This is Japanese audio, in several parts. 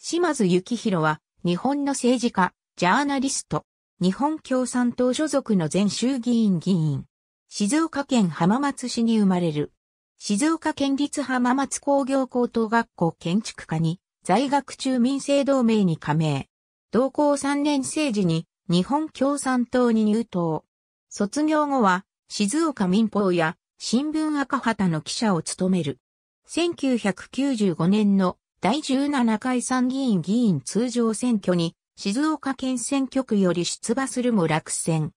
島津幸宏は、日本の政治家、ジャーナリスト、日本共産党所属の前衆議院議員、静岡県浜松市に生まれる、静岡県立浜松工業高等学校建築科に、在学中民生同盟に加盟。同校3年生時に日本共産党に入党。卒業後は静岡民放や新聞赤旗の記者を務める。1995年の第17回参議院議員通常選挙に静岡県選挙区より出馬するも落選。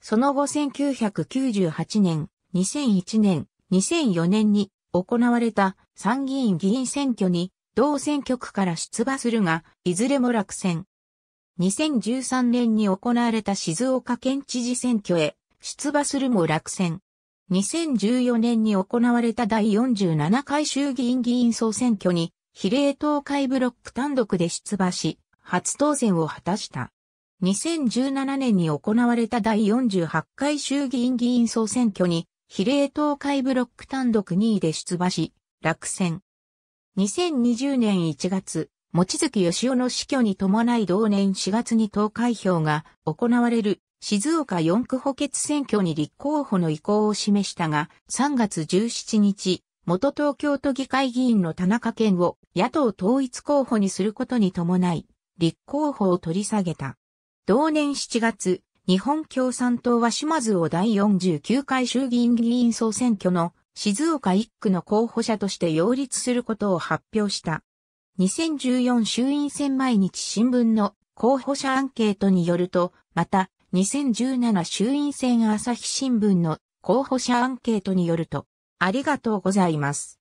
その後1998年、2001年、2004年に行われた参議院議員選挙に同選挙区から出馬するが、いずれも落選。2013年に行われた静岡県知事選挙へ出馬するも落選。2014年に行われた第47回衆議院議員総選挙に比例東海ブロック単独で出馬し、初当選を果たした。2017年に行われた第48回衆議院議員総選挙に、比例東海ブロック単独2位で出馬し、落選。2020年1月、望月義雄の死去に伴い同年4月に投開票が行われる静岡4区補欠選挙に立候補の意向を示したが、3月17日、元東京都議会議員の田中健を野党統一候補にすることに伴い、立候補を取り下げた。同年7月、日本共産党は島津を第49回衆議院議員総選挙の静岡1区の候補者として擁立することを発表した。2014衆院選毎日新聞の候補者アンケートによると、また、2017衆院選朝日新聞の候補者アンケートによると、ありがとうございます。